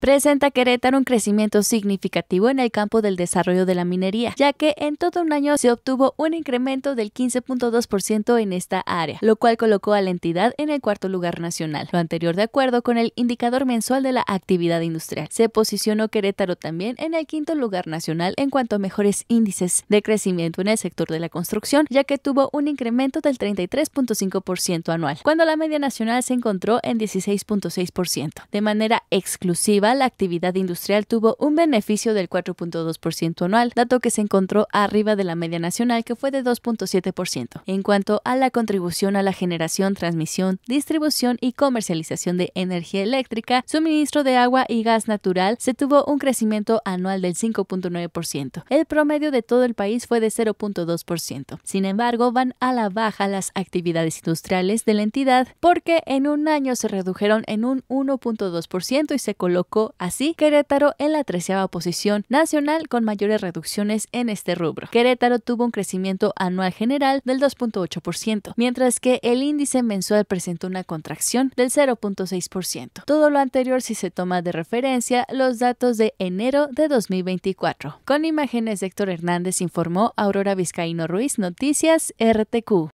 presenta Querétaro un crecimiento significativo en el campo del desarrollo de la minería, ya que en todo un año se obtuvo un incremento del 15.2% en esta área, lo cual colocó a la entidad en el cuarto lugar nacional, lo anterior de acuerdo con el indicador mensual de la actividad industrial. Se posicionó Querétaro también en el quinto lugar nacional en cuanto a mejores índices de crecimiento en el sector de la construcción, ya que tuvo un incremento del 33.5% anual, cuando la media nacional se encontró en 16.6%. De manera exclusiva, la actividad industrial tuvo un beneficio del 4.2% anual, dato que se encontró arriba de la media nacional que fue de 2.7%. En cuanto a la contribución a la generación, transmisión, distribución y comercialización de energía eléctrica, suministro de agua y gas natural, se tuvo un crecimiento anual del 5.9%. El promedio de todo el país fue de 0.2%. Sin embargo, van a la baja las actividades industriales de la entidad porque en un año se redujeron en un 1.2% y se colocó Así, Querétaro en la treceava posición nacional con mayores reducciones en este rubro. Querétaro tuvo un crecimiento anual general del 2.8%, mientras que el índice mensual presentó una contracción del 0.6%. Todo lo anterior si se toma de referencia los datos de enero de 2024. Con imágenes de Héctor Hernández informó Aurora Vizcaíno Ruiz, Noticias RTQ.